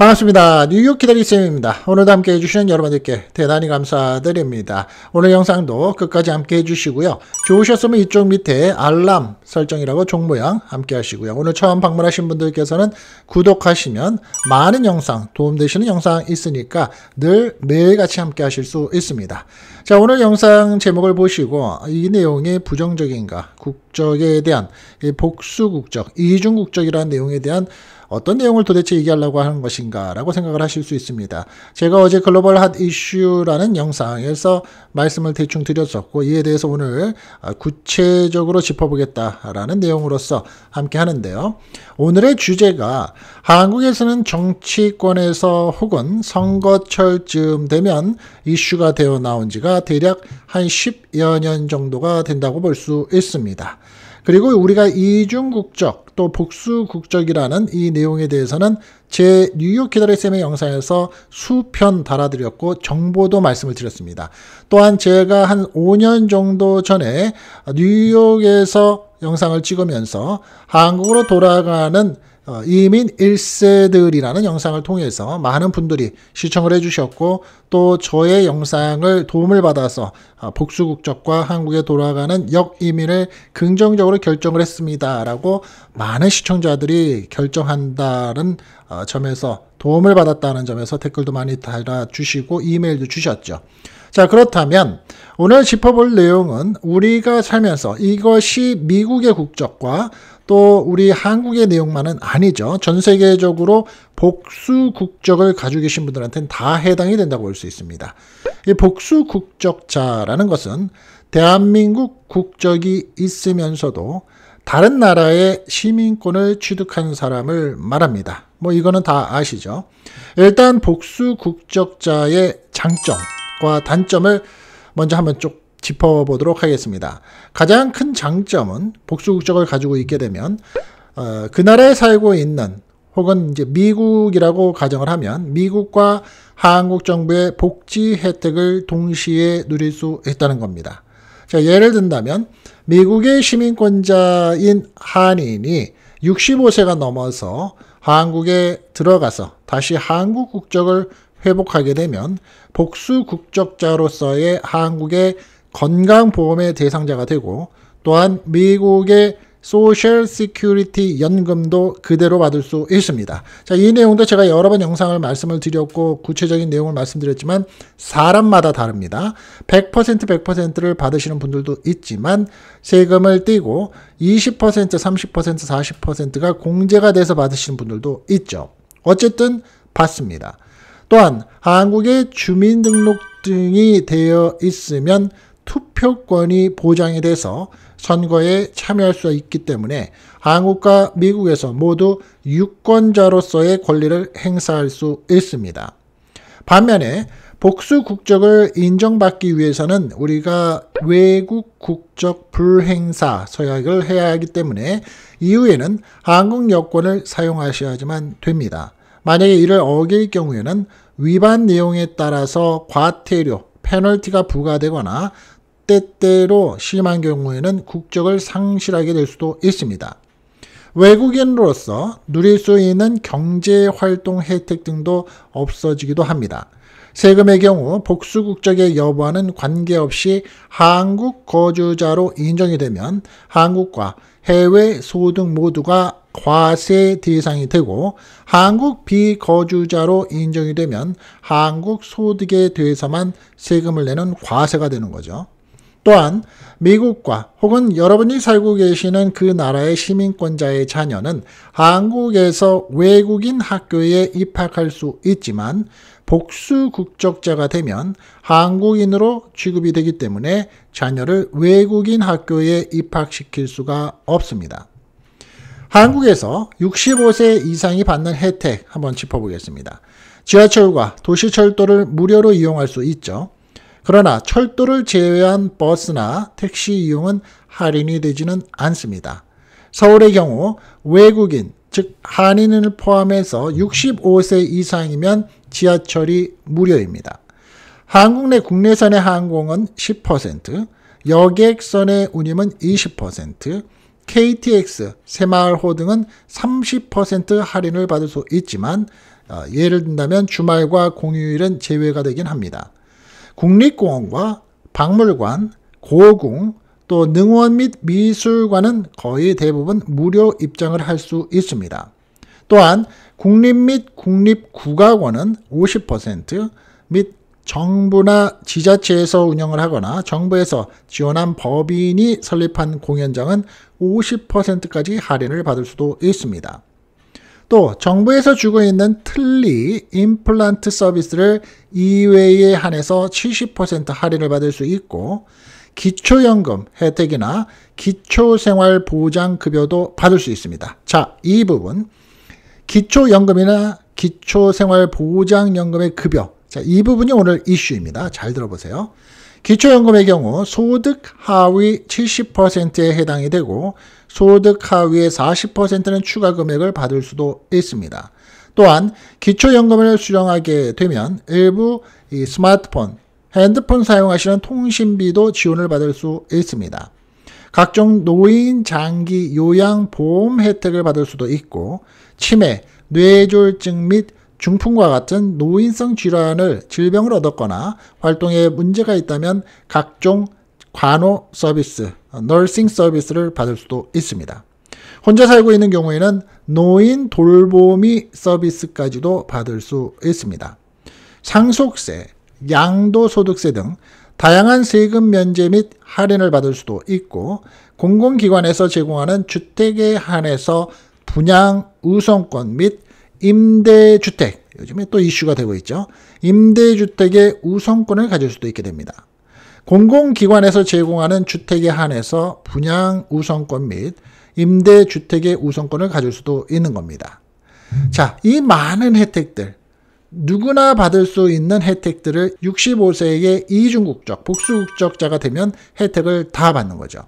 반갑습니다. 뉴욕 기다리쌤입니다. 오늘도 함께 해주시는 여러분들께 대단히 감사드립니다. 오늘 영상도 끝까지 함께 해주시고요. 좋으셨으면 이쪽 밑에 알람 설정이라고 종 모양 함께 하시고요. 오늘 처음 방문하신 분들께서는 구독하시면 많은 영상, 도움되시는 영상 있으니까 늘 매일같이 함께 하실 수 있습니다. 자, 오늘 영상 제목을 보시고 이 내용이 부정적인가, 국적에 대한 복수 국적, 이중 국적이라는 내용에 대한 어떤 내용을 도대체 얘기하려고 하는 것인가라고 생각을 하실 수 있습니다. 제가 어제 글로벌 핫 이슈라는 영상에서 말씀을 대충 드렸었고 이에 대해서 오늘 아, 구체적으로 짚어보겠다라는 내용으로서 함께 하는데요. 오늘의 주제가 한국에서는 정치권에서 혹은 선거철쯤 되면 이슈가 되어 나온 지가 대략 한 10여 년 정도가 된다고 볼 수 있습니다. 그리고 우리가 이중 국적, 또 복수 국적이라는 이 내용에 대해서는 제 뉴욕 기다리 쌤의 영상에서 수편 달아드렸고 정보도 말씀을 드렸습니다. 또한 제가 한 5년 정도 전에 뉴욕에서 영상을 찍으면서 한국으로 돌아가는 어, 이민 1세들이라는 영상을 통해서 많은 분들이 시청을 해주셨고 또 저의 영상을 도움을 받아서 어, 복수국적과 한국에 돌아가는 역이민을 긍정적으로 결정을 했습니다. 라고 많은 시청자들이 결정한다는 어, 점에서 도움을 받았다는 점에서 댓글도 많이 달아주시고 이메일도 주셨죠. 자, 그렇다면 오늘 짚어볼 내용은 우리가 살면서 이것이 미국의 국적과 또 우리 한국의 내용만은 아니죠. 전 세계적으로 복수 국적을 가지고 계신 분들한테는 다 해당이 된다고 볼 수 있습니다. 이 복수 국적자라는 것은 대한민국 국적이 있으면서도 다른 나라의 시민권을 취득한 사람을 말합니다. 뭐 이거는 다 아시죠? 일단 복수 국적자의 장점과 단점을 먼저 한번 쭉 짚어보도록 하겠습니다. 가장 큰 장점은 복수 국적을 가지고 있게 되면 어, 그 나라에 살고 있는 혹은 이제 미국이라고 가정을 하면 미국과 한국 정부의 복지 혜택을 동시에 누릴 수 있다는 겁니다. 자, 예를 든다면 미국의 시민권자인 한인이 65세가 넘어서 한국에 들어가서 다시 한국 국적을 회복하게 되면 복수 국적자로서의 한국의 건강보험의 대상자가 되고 또한 미국의 소셜 시큐리티 연금도 그대로 받을 수 있습니다. 자, 이 내용도 제가 여러 번 영상을 말씀을 드렸고 구체적인 내용을 말씀드렸지만 사람마다 다릅니다. 100% 100%를 받으시는 분들도 있지만 세금을 떼고 20% 30% 40%가 공제가 돼서 받으시는 분들도 있죠. 어쨌든 받습니다. 또한 한국의 주민등록증이 되어 있으면 투표권이 보장이 돼서 선거에 참여할 수 있기 때문에 한국과 미국에서 모두 유권자로서의 권리를 행사할 수 있습니다. 반면에 복수 국적을 인정받기 위해서는 우리가 외국 국적 불행사 서약을 해야 하기 때문에 이후에는 한국 여권을 사용하셔야지만 됩니다. 만약에 이를 어길 경우에는 위반 내용에 따라서 과태료, 페널티가 부과되거나 때때로 심한 경우에는 국적을 상실하게 될 수도 있습니다. 외국인으로서 누릴 수 있는 경제 활동 혜택 등도 없어지기도 합니다. 세금의 경우 복수 국적의 여부와는 관계없이 한국 거주자로 인정이 되면 한국과 해외 소득 모두가 과세 대상이 되고 한국 비거주자로 인정이 되면 한국 소득에 대해서만 세금을 내는 과세가 되는 거죠. 또한 미국과 혹은 여러분이 살고 계시는 그 나라의 시민권자의 자녀는 한국에서 외국인 학교에 입학할 수 있지만 복수 국적자가 되면 한국인으로 취급이 되기 때문에 자녀를 외국인 학교에 입학시킬 수가 없습니다. 한국에서 65세 이상이 받는 혜택 한번 짚어보겠습니다. 지하철과 도시철도를 무료로 이용할 수 있죠. 그러나 철도를 제외한 버스나 택시 이용은 할인이 되지는 않습니다. 서울의 경우 외국인, 즉 한인을 포함해서 65세 이상이면 지하철이 무료입니다. 한국 내 국내선의 항공은 10%, 여객선의 운임은 20%, KTX, 새마을호 등은 30% 할인을 받을 수 있지만 어, 예를 든다면 주말과 공휴일은 제외가 되긴 합니다. 국립공원과 박물관, 고궁, 또 능원 및 미술관은 거의 대부분 무료 입장을 할 수 있습니다. 또한 국립 및 국립국악원은 50%및 정부나 지자체에서 운영을 하거나 정부에서 지원한 법인이 설립한 공연장은 50%까지 할인을 받을 수도 있습니다. 또 정부에서 주고 있는 틀리 임플란트 서비스를 이외에 한해서 70% 할인을 받을 수 있고 기초연금 혜택이나 기초생활보장급여도 받을 수 있습니다. 자, 이 부분 기초연금이나 기초생활보장연금의 급여 자, 이 부분이 오늘 이슈입니다. 잘 들어보세요. 기초연금의 경우 소득 하위 70%에 해당이 되고 소득 하위의 40%는 추가 금액을 받을 수도 있습니다. 또한 기초연금을 수령하게 되면 일부 스마트폰, 핸드폰 사용하시는 통신비도 지원을 받을 수 있습니다. 각종 노인, 장기, 요양, 보험 혜택을 받을 수도 있고 치매, 뇌졸증 및 중풍과 같은 노인성 질환을 질병을 얻었거나 활동에 문제가 있다면 각종 간호 서비스, 널싱 서비스를 받을 수도 있습니다. 혼자 살고 있는 경우에는 노인 돌보미 서비스까지도 받을 수 있습니다. 상속세, 양도소득세 등 다양한 세금 면제 및 할인을 받을 수도 있고 공공기관에서 제공하는 주택에 한해서 분양 우선권 및 임대주택 요즘에 또 이슈가 되고 있죠. 임대주택의 우선권을 가질 수도 있게 됩니다. 공공기관에서 제공하는 주택에 한해서 분양 우선권 및 임대 주택의 우선권을 가질 수도 있는 겁니다. 자, 이 많은 혜택들, 누구나 받을 수 있는 혜택들을 6 5세에게 이중국적, 복수국적자가 되면 혜택을 다 받는 거죠.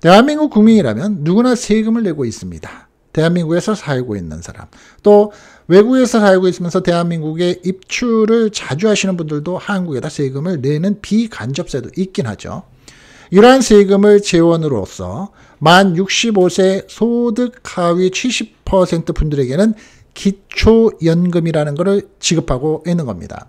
대한민국 국민이라면 누구나 세금을 내고 있습니다. 대한민국에서 살고 있는 사람, 또 외국에서 살고 있으면서 대한민국에 입출을 자주 하시는 분들도 한국에다 세금을 내는 비간접세도 있긴 하죠. 이러한 세금을 재원으로써 만 65세 소득 하위 70% 분들에게는 기초연금이라는 것을 지급하고 있는 겁니다.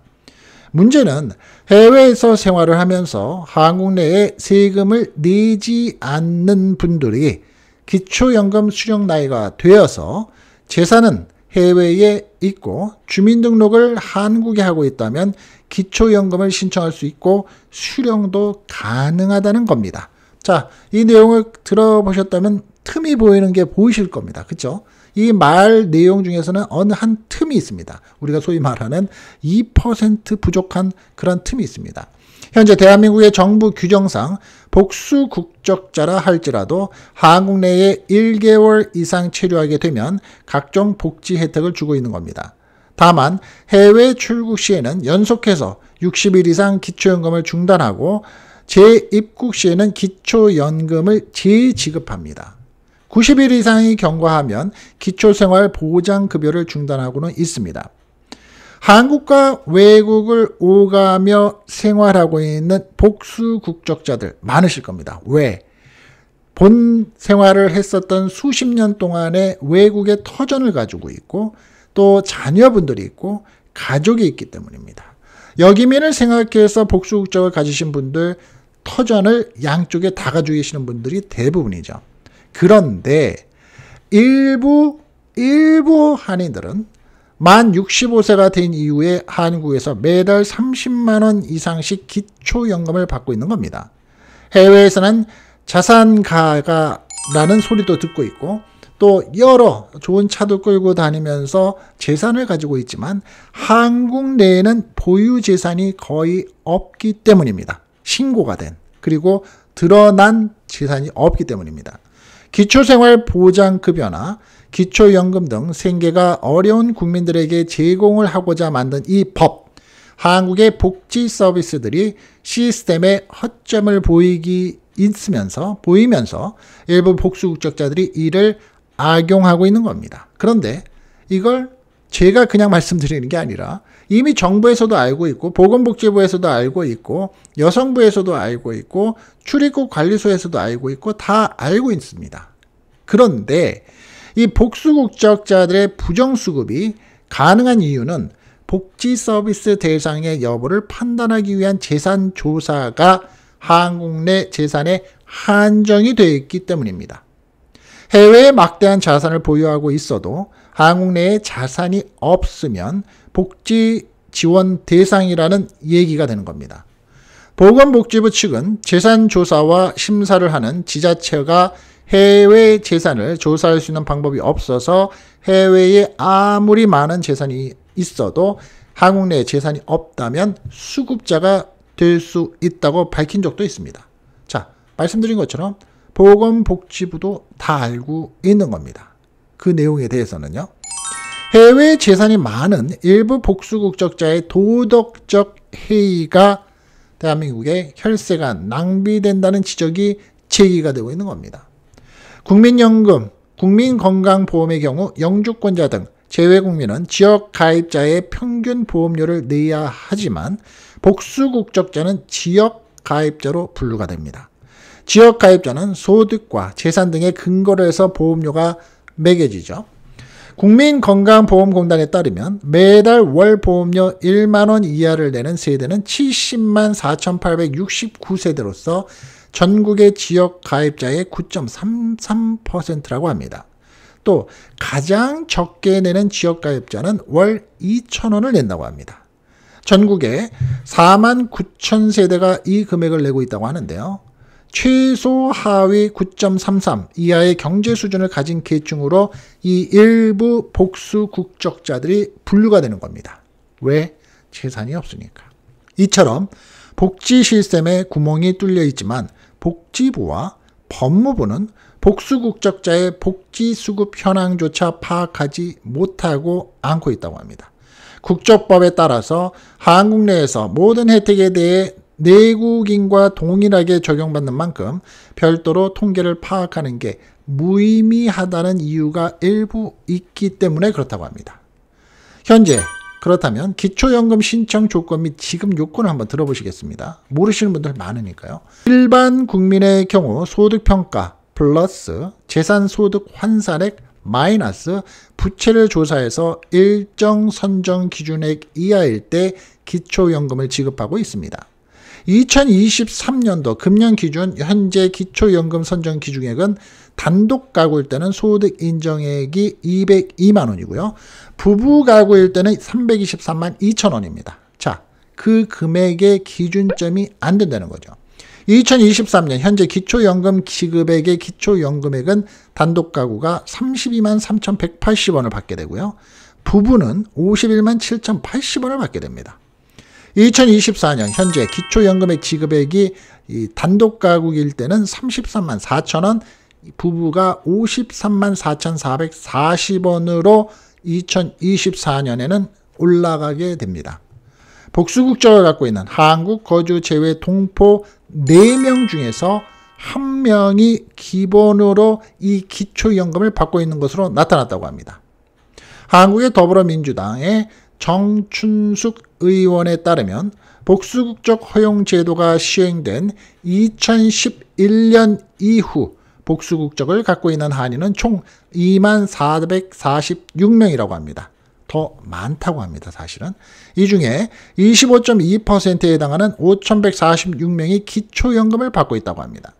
문제는 해외에서 생활을 하면서 한국 내에 세금을 내지 않는 분들이 기초연금 수령 나이가 되어서 재산은 해외에 있고 주민등록을 한국에 하고 있다면 기초연금을 신청할 수 있고 수령도 가능하다는 겁니다. 자, 이 내용을 들어보셨다면 틈이 보이는 게 보이실 겁니다. 그쵸? 이 말 내용 중에서는 어느 한 틈이 있습니다. 우리가 소위 말하는 2% 부족한 그런 틈이 있습니다. 현재 대한민국의 정부 규정상 복수 국적자라 할지라도 한국 내에 1개월 이상 체류하게 되면 각종 복지 혜택을 주고 있는 겁니다. 다만 해외 출국 시에는 연속해서 60일 이상 기초연금을 중단하고 재입국 시에는 기초연금을 재지급합니다. 90일 이상이 경과하면 기초생활보장급여를 중단하고는 있습니다. 한국과 외국을 오가며 생활하고 있는 복수 국적자들 많으실 겁니다. 왜? 본 생활을 했었던 수십 년동안에 외국의 터전을 가지고 있고 또 자녀분들이 있고 가족이 있기 때문입니다. 여기민을 생각해서 복수 국적을 가지신 분들 터전을 양쪽에 다 가지고 계시는 분들이 대부분이죠. 그런데 일부 일부 한인들은 만 65세가 된 이후에 한국에서 매달 30만원 이상씩 기초연금을 받고 있는 겁니다. 해외에서는 자산가가라는 소리도 듣고 있고 또 여러 좋은 차도 끌고 다니면서 재산을 가지고 있지만 한국 내에는 보유 재산이 거의 없기 때문입니다. 신고가 된 그리고 드러난 재산이 없기 때문입니다. 기초생활보장급여나 기초연금 등 생계가 어려운 국민들에게 제공을 하고자 만든 이 법, 한국의 복지 서비스들이 시스템의 허점을 보이기 있으면서 보이면서 일부 복수 국적자들이 이를 악용하고 있는 겁니다. 그런데 이걸 제가 그냥 말씀드리는 게 아니라 이미 정부에서도 알고 있고 보건복지부에서도 알고 있고 여성부에서도 알고 있고 출입국 관리소에서도 알고 있고 다 알고 있습니다. 그런데 이 복수국적자들의 부정수급이 가능한 이유는 복지 서비스 대상의 여부를 판단하기 위한 재산 조사가 한국 내 재산에 한정이 되어 있기 때문입니다. 해외에 막대한 자산을 보유하고 있어도 한국 내에 자산이 없으면 복지 지원 대상이라는 얘기가 되는 겁니다. 보건복지부 측은 재산 조사와 심사를 하는 지자체가 해외 재산을 조사할 수 있는 방법이 없어서 해외에 아무리 많은 재산이 있어도 한국 내 재산이 없다면 수급자가 될 수 있다고 밝힌 적도 있습니다. 자, 말씀드린 것처럼 보건복지부도 다 알고 있는 겁니다. 그 내용에 대해서는요. 해외 재산이 많은 일부 복수국적자의 도덕적 해이가 대한민국의 혈세가 낭비된다는 지적이 제기가 되고 있는 겁니다. 국민연금, 국민건강보험의 경우 영주권자 등제외국민은 지역 가입자의 평균 보험료를 내야 하지만 복수국적자는 지역 가입자로 분류가 됩니다. 지역 가입자는 소득과 재산 등의 근거로 해서 보험료가 매겨지죠. 국민건강보험공단에 따르면 매달 월 보험료 1만원 이하를 내는 세대는 70만 4,869세대로서 전국의 지역 가입자의 9.33%라고 합니다. 또 가장 적게 내는 지역 가입자는 월 2천원을 낸다고 합니다. 전국에 4만 9천 세대가 이 금액을 내고 있다고 하는데요. 최소 하위 9.33 이하의 경제 수준을 가진 계층으로 이 일부 복수 국적자들이 분류가 되는 겁니다. 왜? 재산이 없으니까. 이처럼 복지 시스템에 구멍이 뚫려 있지만 복지부와 법무부는 복수 국적자의 복지 수급 현황조차 파악하지 못하고 않고 있다고 합니다. 국적법에 따라서 한국 내에서 모든 혜택에 대해 내국인과 동일하게 적용받는 만큼 별도로 통계를 파악하는 게 무의미하다는 이유가 일부 있기 때문에 그렇다고 합니다. 현재 그렇다면 기초연금 신청 조건 및 지급 요건을 한번 들어보시겠습니다. 모르시는 분들 많으니까요. 일반 국민의 경우 소득평가 플러스 재산소득 환산액 마이너스 부채를 조사해서 일정 선정 기준액 이하일 때 기초연금을 지급하고 있습니다. 2023년도 금년 기준 현재 기초연금 선정 기준액은 단독 가구일 때는 소득 인정액이 202만 원이고요. 부부 가구일 때는 323만 2천 원입니다. 자, 그 금액의 기준점이 안 된다는 거죠. 2023년 현재 기초연금 지급액의 기초연금액은 단독 가구가 32만 3,180원을 받게 되고요. 부부는 51만 7,080원을 받게 됩니다. 2024년 현재 기초연금의 지급액이 단독 가구일 때는 33만 4천원, 부부가 53만 4,440원으로 2024년에는 올라가게 됩니다. 복수국적을 갖고 있는 한국 거주 제외 동포 4명 중에서 1명이 기본으로 이 기초연금을 받고 있는 것으로 나타났다고 합니다. 한국의 더불어민주당의 정춘숙 의원에 따르면 복수국적 허용 제도가 시행된 2011년 이후 복수국적을 갖고 있는 한인은 총 2만 446명이라고 합니다. 더 많다고 합니다, 사실은. 이 중에 25.2%에 해당하는 5,146명이 기초연금을 받고 있다고 합니다.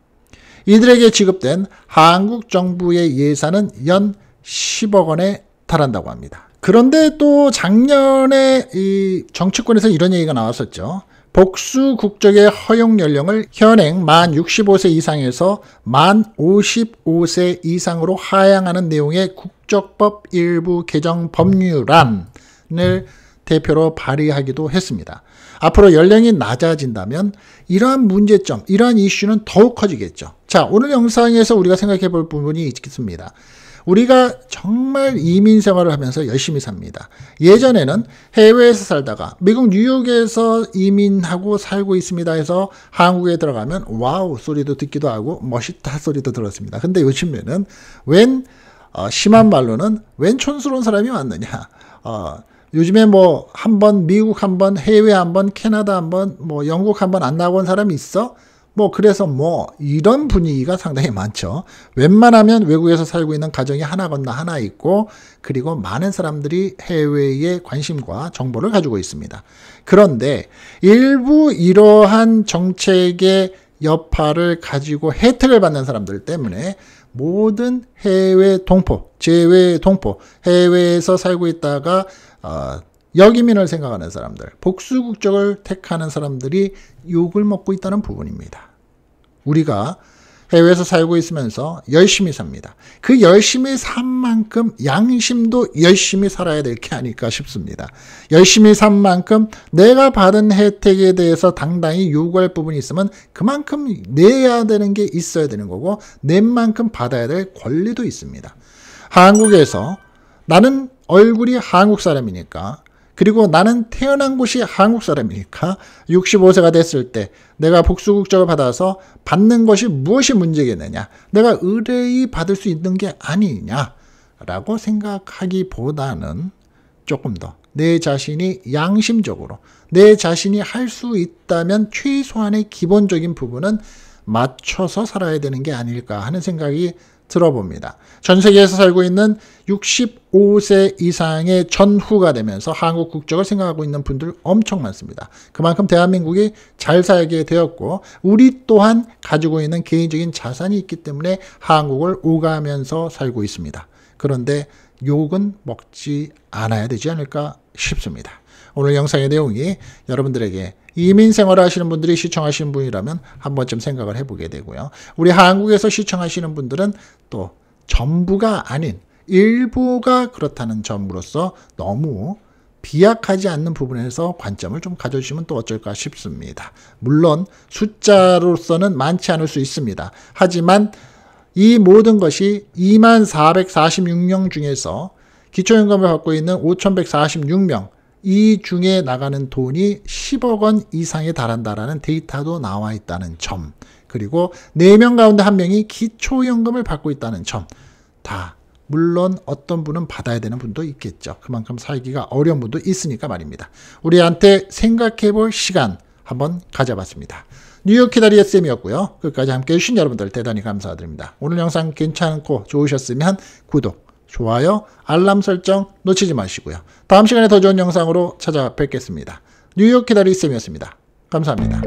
이들에게 지급된 한국 정부의 예산은 연 10억 원에 달한다고 합니다. 그런데 또 작년에 이 정치권에서 이런 얘기가 나왔었죠. 복수 국적의 허용 연령을 현행 만 65세 이상에서 만 55세 이상으로 하향하는 내용의 국적법 일부 개정 법률안을 대표로 발의하기도 했습니다. 앞으로 연령이 낮아진다면 이러한 문제점, 이러한 이슈는 더욱 커지겠죠. 자, 오늘 영상에서 우리가 생각해 볼 부분이 있겠습니다. 우리가 정말 이민 생활을 하면서 열심히 삽니다. 예전에는 해외에서 살다가 미국 뉴욕에서 이민하고 살고 있습니다 해서 한국에 들어가면 와우 소리도 듣기도 하고 멋있다 소리도 들었습니다. 근데 요즘에는 웬 어, 심한 말로는 웬 촌스러운 사람이 왔느냐. 어, 요즘에 뭐 한 번 미국 한번 해외 한번 캐나다 한 번 뭐 영국 한 번 안 나온 사람이 있어? 뭐 그래서 뭐 이런 분위기가 상당히 많죠. 웬만하면 외국에서 살고 있는 가정이 하나 건너 하나 있고 그리고 많은 사람들이 해외에 관심과 정보를 가지고 있습니다. 그런데 일부 이러한 정책의 여파를 가지고 혜택을 받는 사람들 때문에 모든 해외 동포, 제외 동포, 해외에서 살고 있다가 어, 여기민을 생각하는 사람들, 복수국적을 택하는 사람들이 욕을 먹고 있다는 부분입니다. 우리가 해외에서 살고 있으면서 열심히 삽니다. 그 열심히 산 만큼 양심도 열심히 살아야 될 게 아닐까 싶습니다. 열심히 산 만큼 내가 받은 혜택에 대해서 당당히 요구할 부분이 있으면 그만큼 내야 되는 게 있어야 되는 거고 낸 만큼 받아야 될 권리도 있습니다. 한국에서 나는 얼굴이 한국 사람이니까 그리고 나는 태어난 곳이 한국 사람이니까 65세가 됐을 때 내가 복수국적을 받아서 받는 것이 무엇이 문제겠느냐. 내가 의뢰이 받을 수 있는 게 아니냐라고 생각하기보다는 조금 더 내 자신이 양심적으로 내 자신이 할 수 있다면 최소한의 기본적인 부분은 맞춰서 살아야 되는 게 아닐까 하는 생각이 들어봅니다. 전 세계에서 살고 있는 65세 이상의 전후가 되면서 한국 국적을 생각하고 있는 분들 엄청 많습니다. 그만큼 대한민국이 잘 살게 되었고 우리 또한 가지고 있는 개인적인 자산이 있기 때문에 한국을 오가면서 살고 있습니다. 그런데 욕은 먹지 않아야 되지 않을까 싶습니다. 오늘 영상의 내용이 여러분들에게 이민 생활하시는 분들이 시청하시는 분이라면 한 번쯤 생각을 해보게 되고요. 우리 한국에서 시청하시는 분들은 또 전부가 아닌 일부가 그렇다는 점으로서 너무 비약하지 않는 부분에서 관점을 좀 가져주시면 또 어쩔까 싶습니다. 물론 숫자로서는 많지 않을 수 있습니다. 하지만 이 모든 것이 2446명 중에서 기초연금을 받고 있는 5146명 이 중에 나가는 돈이 10억 원 이상에 달한다라는 데이터도 나와 있다는 점. 그리고 4명 가운데 1명이 기초연금을 받고 있다는 점. 다 물론 어떤 분은 받아야 되는 분도 있겠죠. 그만큼 살기가 어려운 분도 있으니까 말입니다. 우리한테 생각해 볼 시간 한번 가져봤습니다. 뉴욕 키다리 SM이었고요. 끝까지 함께 해주신 여러분들 대단히 감사드립니다. 오늘 영상 괜찮고 좋으셨으면 구독, 좋아요, 알람 설정 놓치지 마시고요. 다음 시간에 더 좋은 영상으로 찾아뵙겠습니다. 뉴욕 기다리쌤이었습니다. 감사합니다.